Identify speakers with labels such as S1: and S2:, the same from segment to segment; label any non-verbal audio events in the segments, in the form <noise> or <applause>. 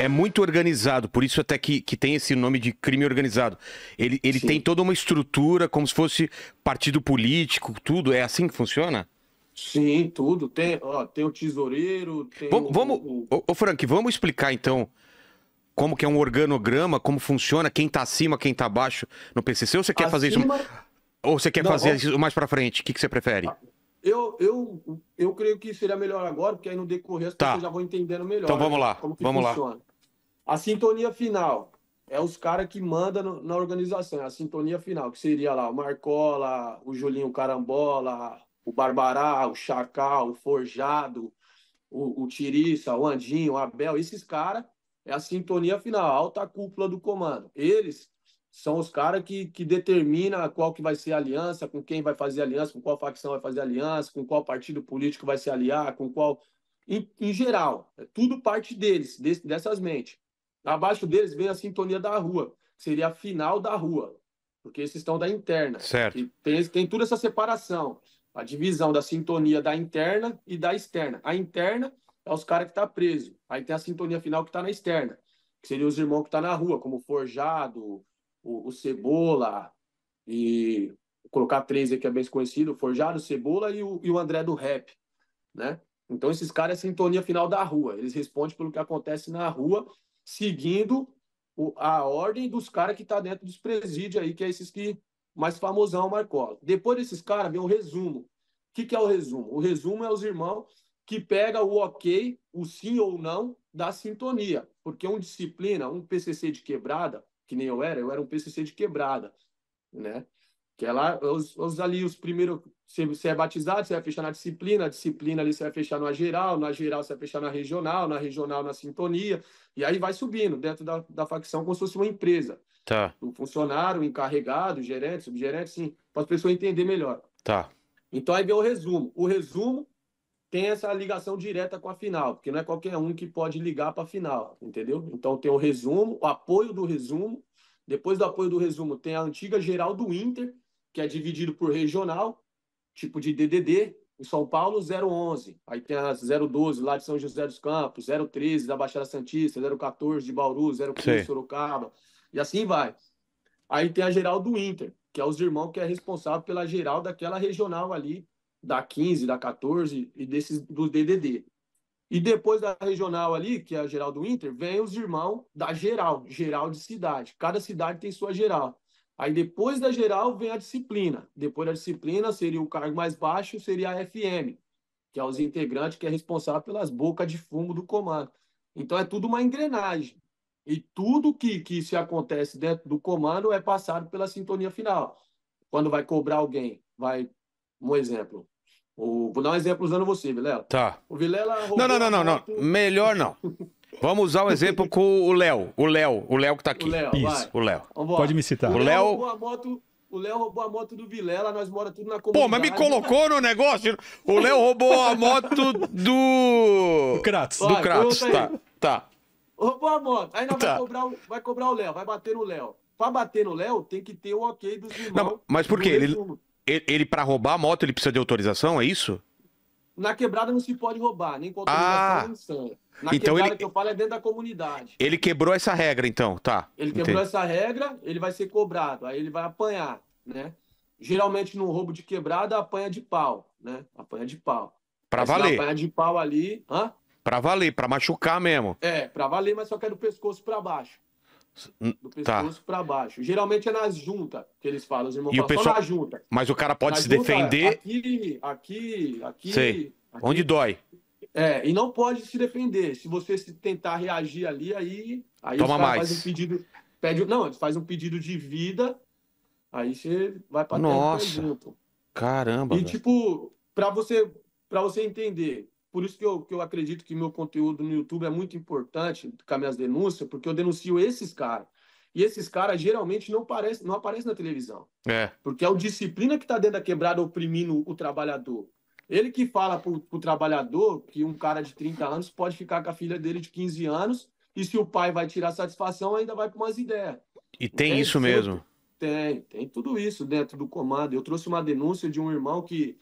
S1: é muito organizado, por isso até que, que tem esse nome de crime organizado. Ele, ele tem toda uma estrutura, como se fosse partido político, tudo. É assim que funciona?
S2: Sim, tudo. Tem, ó, tem o tesoureiro. Tem vamos, o, vamos,
S1: o... Ô, ô, Frank, vamos explicar então como que é um organograma, como funciona, quem tá acima, quem tá abaixo no PCC. Ou você quer acima... fazer isso? Ou você quer Não, fazer ó... isso mais para frente? O que, que você prefere? Ah.
S2: Eu, eu, eu creio que seria melhor agora, porque aí no decorrer as tá. pessoas já vão entendendo melhor. Então vamos né, lá, né, vamos funciona. lá. A sintonia final é os caras que mandam na organização, é a sintonia final, que seria lá o Marcola, o Julinho Carambola, o Barbará, o Chacal, o Forjado, o, o Tiriça, o Andinho, o Abel, esses caras é a sintonia final, a alta cúpula do comando. Eles são os caras que, que determina qual que vai ser a aliança, com quem vai fazer aliança, com qual facção vai fazer aliança, com qual partido político vai se aliar, com qual... Em, em geral, é tudo parte deles, desse, dessas mentes. Abaixo deles vem a sintonia da rua, que seria a final da rua, porque esses estão da interna. Certo. Tem, tem toda essa separação, a divisão da sintonia da interna e da externa. A interna é os caras que estão tá preso. Aí tem a sintonia final que está na externa, que seria os irmãos que estão tá na rua, como o Forjado, o, o Cebola, e Vou colocar três aqui é bem conhecido, o Forjado, o Cebola e o, e o André do Rap, né? Então esses caras é a sintonia final da rua, eles respondem pelo que acontece na rua seguindo o, a ordem dos caras que tá dentro dos presídios aí, que é esses que mais famosão, Marcola. Depois desses caras vem o resumo. O que, que é o resumo? O resumo é os irmãos que pega o ok, o sim ou não da sintonia, porque um disciplina, um PCC de quebrada, que nem eu era, eu era um PCC de quebrada, né? Que é lá, os, ali, os primeiros, você, você é batizado, você vai fechar na disciplina, a disciplina ali você vai fechar na geral, na geral você vai fechar na regional, na regional na sintonia, e aí vai subindo dentro da, da facção como se fosse uma empresa. Tá. O funcionário, o encarregado, o gerente, subgerente, sim, para as pessoas entenderem melhor. Tá. Então aí vem o resumo. O resumo tem essa ligação direta com a final, porque não é qualquer um que pode ligar para a final, entendeu? Então tem o resumo, o apoio do resumo, depois do apoio do resumo tem a antiga geral do Inter, que é dividido por regional, tipo de DDD, em São Paulo, 011. Aí tem as 012 lá de São José dos Campos, 013 da Baixada Santista, 014 de Bauru, 015 de Sorocaba, e assim vai. Aí tem a geral do Inter, que é os irmãos que é responsável pela geral daquela regional ali, da 15, da 14 e desses dos DDD. E depois da regional ali, que é a geral do Inter, vem os irmãos da geral, geral de cidade. Cada cidade tem sua geral. Aí depois da geral vem a disciplina. Depois da disciplina seria o cargo mais baixo, seria a FM, que é os integrantes que é responsável pelas bocas de fumo do comando. Então é tudo uma engrenagem. E tudo que, que se acontece dentro do comando é passado pela sintonia final. Quando vai cobrar alguém, vai. Um exemplo. O, vou dar um exemplo usando você, Vilela. Tá. O Vilela. Não, não, não, não, não.
S1: Melhor não. <laughs> Vamos usar o exemplo com o Léo. O Léo, o Léo que tá aqui. O Léo, Isso, vai. o Léo. Pode me citar. O Léo roubou
S2: a moto, o Léo roubou a moto do Vilela, nós mora tudo na comunidade. Pô, mas me colocou no negócio. O Léo roubou
S1: a moto do do Kratos. Vai, do Kratos, tá. Tá.
S2: Roubou a moto. Aí nós tá. vai cobrar o Léo, vai bater no Léo. Pra bater no Léo, tem que ter o OK dos irmãos. Não, mas por quê? Ele,
S1: ele, ele para roubar a moto, ele precisa de autorização, é isso?
S2: Na quebrada não se pode roubar, nem com autorização ah, Na então quebrada ele... que eu falo é dentro da comunidade.
S1: Ele quebrou essa regra, então, tá.
S2: Ele quebrou Entendi. essa regra, ele vai ser cobrado, aí ele vai apanhar, né? Geralmente no roubo de quebrada apanha de pau, né? Apanha de pau. Pra Mas valer. Apanha de pau ali, hã?
S1: Pra valer, pra machucar mesmo.
S2: É, pra valer, mas só quero o pescoço pra baixo. Do tá. pescoço tá. para baixo. Geralmente é nas juntas que eles falam, os irmãos e falam, o pessoal... só na junta. Mas o cara pode na se junta, defender. Aqui, aqui, aqui, Sei. aqui. Onde dói. É, e não pode se defender. Se você se tentar reagir ali, aí, aí Toma mais. faz um pedido. Pede, não, faz um pedido de vida, aí você vai pra Nossa.
S1: Caramba. E
S2: tipo, para você para você entender, por isso que eu, que eu acredito que meu conteúdo no YouTube é muito importante com as minhas denúncias, porque eu denuncio esses caras. E esses caras geralmente não, aparecem, não aparecem na televisão. É. Porque é o disciplina que está dentro da quebrada oprimindo o trabalhador. Ele que fala para o trabalhador que um cara de 30 anos pode ficar com a filha dele de 15 anos e se o pai vai tirar satisfação, ainda vai para umas ideias.
S1: E tem isso mesmo?
S2: Tem, tem tudo isso dentro do comando. Eu trouxe uma denúncia de um irmão que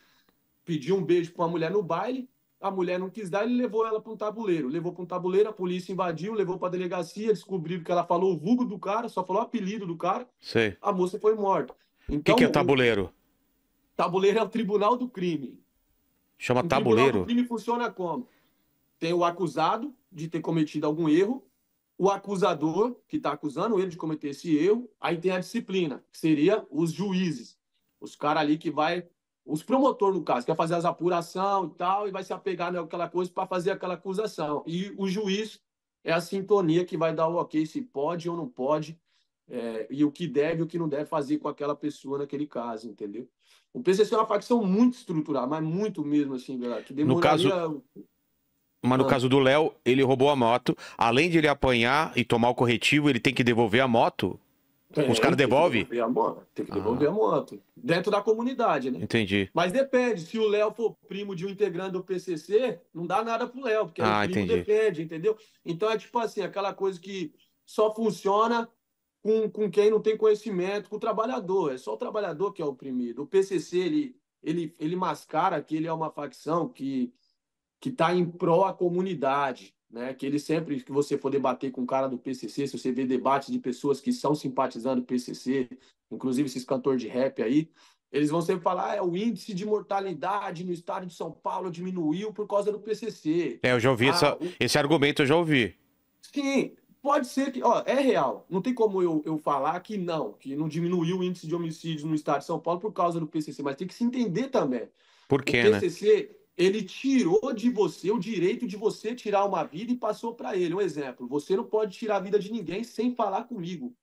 S2: pediu um beijo para uma mulher no baile a mulher não quis dar, ele levou ela para um tabuleiro. Levou para um tabuleiro, a polícia invadiu, levou para a delegacia, descobriu que ela falou o vulgo do cara, só falou o apelido do cara. Sei. A moça foi morta. O então, que, que, é tabuleiro? O... Tabuleiro é o tribunal do crime.
S1: Chama o tabuleiro? O
S2: crime funciona como? Tem o acusado de ter cometido algum erro, o acusador, que está acusando ele de cometer esse erro, aí tem a disciplina, que seria os juízes, os caras ali que vai os promotores, no caso, quer fazer as apuração e tal, e vai se apegar naquela coisa para fazer aquela acusação. E o juiz é a sintonia que vai dar o ok se pode ou não pode, é, e o que deve e o que não deve fazer com aquela pessoa naquele caso, entendeu? O PCC é uma facção muito estruturada, mas muito mesmo, assim, galera, que demoraria... No caso...
S1: Mas no ah. caso do Léo, ele roubou a moto. Além de ele apanhar e tomar o corretivo, ele tem que devolver a moto?
S2: Tem, então, Os é, caras devolvem? Tem que devolver, tem que ah. devolver ah. a moto. Dentro da comunidade, né? Entendi. Mas depende. Se o Léo for primo de um integrante do PCC, não dá nada pro Léo, porque ah, o primo entendi. depende, entendeu? Então é tipo assim, aquela coisa que só funciona com, com quem não tem conhecimento, com o trabalhador. É só o trabalhador que é oprimido. O PCC, ele, ele, ele mascara que ele é uma facção que que está em pró a comunidade né? Que ele sempre que você for debater com o cara do PCC, se você vê debate de pessoas que são simpatizando o PCC, inclusive esses cantores de rap aí, eles vão sempre falar, ah, é o índice de mortalidade no estado de São Paulo diminuiu por causa do PCC. É, eu já ouvi ah, essa, o...
S1: esse argumento, eu já ouvi.
S2: Sim, pode ser que, ó, é real. Não tem como eu, eu falar que não, que não diminuiu o índice de homicídios no estado de São Paulo por causa do PCC, mas tem que se entender também. Por quê, o PCC, né? Ele tirou de você o direito de você tirar uma vida e passou para ele. Um exemplo: você não pode tirar a vida de ninguém sem falar comigo.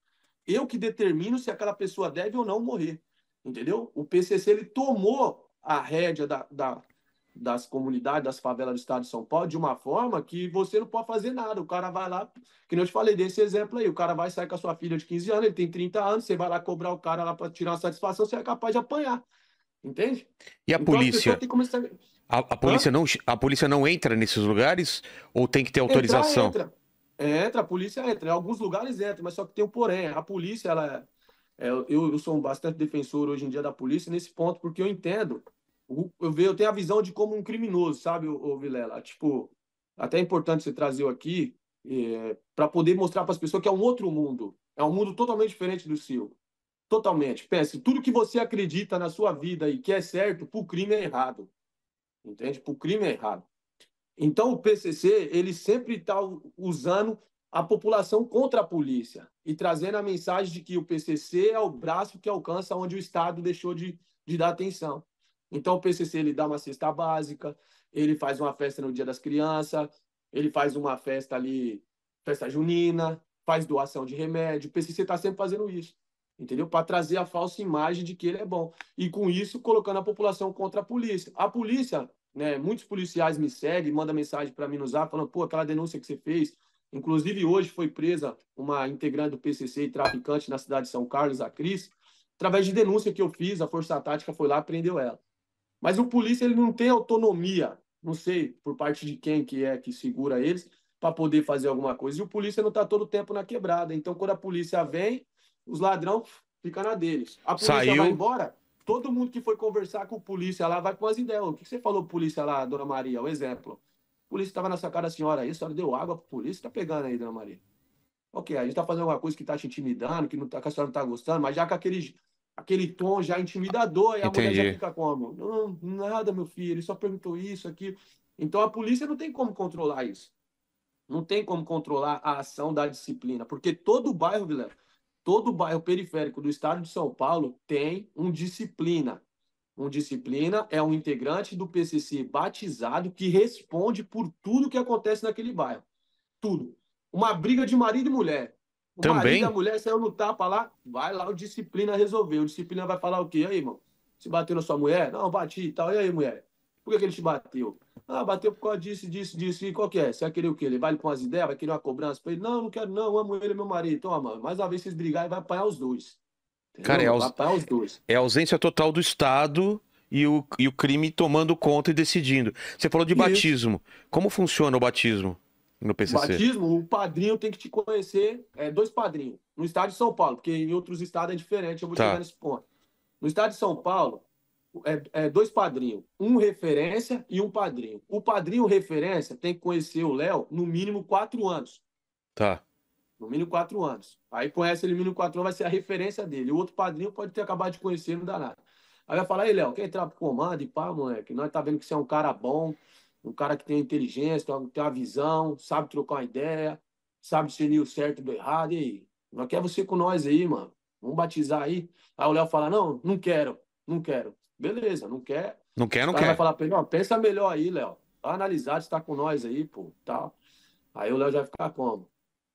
S2: Eu que determino se aquela pessoa deve ou não morrer. Entendeu? O PCC ele tomou a rédea da, da, das comunidades, das favelas do estado de São Paulo, de uma forma que você não pode fazer nada. O cara vai lá, que eu te falei desse exemplo aí, o cara vai sair com a sua filha de 15 anos, ele tem 30 anos, você vai lá cobrar o cara lá para tirar uma satisfação, você é capaz de apanhar. Entende?
S1: E a então, polícia? A tem que começar... A, a polícia não, a polícia não entra nesses lugares ou tem que ter autorização? Entrar,
S2: entra. entra, a polícia entra. Em alguns lugares entra, mas só que tem um porém. A polícia, ela. É, é, eu, eu sou um bastante defensor hoje em dia da polícia nesse ponto, porque eu entendo. Eu, eu tenho a visão de como um criminoso, sabe, o Vilela? Tipo, até é importante você trazer aqui, é, eh, para poder mostrar para as pessoas que é um outro mundo. É um mundo totalmente diferente do seu. Totalmente. Pense, tudo que você acredita na sua vida e que é certo, para o crime é errado entende? Para o crime é errado. Então, o PCC, ele sempre está usando a população contra a polícia e trazendo a mensagem de que o PCC é o braço que alcança onde o Estado deixou de, de dar atenção. Então, o PCC, ele dá uma cesta básica, ele faz uma festa no Dia das Crianças, ele faz uma festa ali, festa junina, faz doação de remédio. O PCC está sempre fazendo isso entendeu? Para trazer a falsa imagem de que ele é bom. E com isso, colocando a população contra a polícia. A polícia, né, muitos policiais me seguem, mandam mensagem para mim no zap, falando, pô, aquela denúncia que você fez. Inclusive, hoje foi presa uma integrante do PCC e traficante na cidade de São Carlos, a Cris. Através de denúncia que eu fiz, a Força Tática foi lá e prendeu ela. Mas o polícia, ele não tem autonomia, não sei por parte de quem que é que segura eles, para poder fazer alguma coisa. E o polícia não está todo o tempo na quebrada. Então, quando a polícia vem, os ladrão fica na deles. A polícia Saiu. vai embora, todo mundo que foi conversar com a polícia lá vai com as ideias. O que você falou polícia lá, dona Maria? O um exemplo. A polícia estava na sacada da senhora aí, a senhora deu água para o polícia, tá pegando aí, dona Maria. Ok, a gente tá fazendo alguma coisa que tá te intimidando, que, não tá, que a senhora não tá gostando, mas já com aquele, aquele tom já intimidador, e a Entendi. mulher já fica como? Não, nada, meu filho, ele só perguntou isso, aqui. Então a polícia não tem como controlar isso. Não tem como controlar a ação da disciplina, porque todo o bairro, Vilela, todo o bairro periférico do estado de São Paulo tem um disciplina. Um disciplina é um integrante do PCC batizado que responde por tudo que acontece naquele bairro. Tudo. Uma briga de marido e mulher. O Também? marido e a mulher saiu no tapa lá, vai lá o disciplina resolver. O disciplina vai falar o quê? E aí, irmão? Se bateu na sua mulher? Não, bati e tal. E aí, mulher? Por que, que ele te bateu? Ah, bateu por causa disso, disso, disso. E qual que é? Você vai querer o quê? Ele vai com as ideias, vai querer uma cobrança pra ele? Não, não quero, não. Amo ele, meu marido. Então, mano, mais uma vez vocês brigarem, vai apanhar os dois. Entendeu? Cara, é, aus... os dois.
S1: é ausência total do Estado e o, e o crime tomando conta e decidindo. Você falou de batismo. Como funciona o batismo no PCC? Batismo,
S2: o padrinho tem que te conhecer, é, dois padrinhos, no estado de São Paulo, porque em outros estados é diferente, eu vou tá. chegar nesse ponto. No estado de São Paulo, é, é, dois padrinhos, um referência e um padrinho. O padrinho referência tem que conhecer o Léo no mínimo quatro anos. Tá. No mínimo quatro anos. Aí conhece ele no mínimo quatro anos, vai ser a referência dele. O outro padrinho pode ter acabado de conhecer, não dá nada. Aí vai falar, aí, Léo, quer entrar pro comando? E pá, moleque, nós tá vendo que você é um cara bom, um cara que tem inteligência, tem uma visão, sabe trocar uma ideia, sabe discernir o certo do errado. E aí, não quer você com nós aí, mano. Vamos batizar aí. Aí o Léo fala, não, não quero, não quero. Beleza, não quer. Não quer, não quer. vai falar pra ele, não, pensa melhor aí, Léo. Vai tá analisar você estar tá com nós aí, pô, tal. Tá? Aí o Léo já vai ficar como?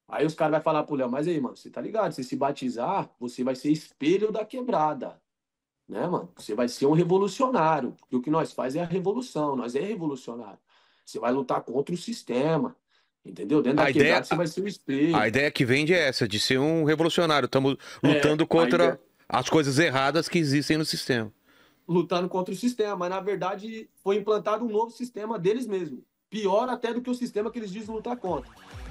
S2: Aí os caras vão falar pro Léo, mas aí, mano, você tá ligado? Se se batizar, você vai ser espelho da quebrada. Né, mano? Você vai ser um revolucionário. E o que nós faz é a revolução, nós é revolucionário. Você vai lutar contra o sistema. Entendeu? Dentro a da ideia, você vai ser um espelho. A
S1: ideia que vende é essa, de ser um revolucionário. Estamos é, lutando é, contra ideia... as coisas erradas que existem no sistema
S2: lutando contra o sistema, mas na verdade foi implantado um novo sistema deles mesmos, pior até do que o sistema que eles dizem lutar contra.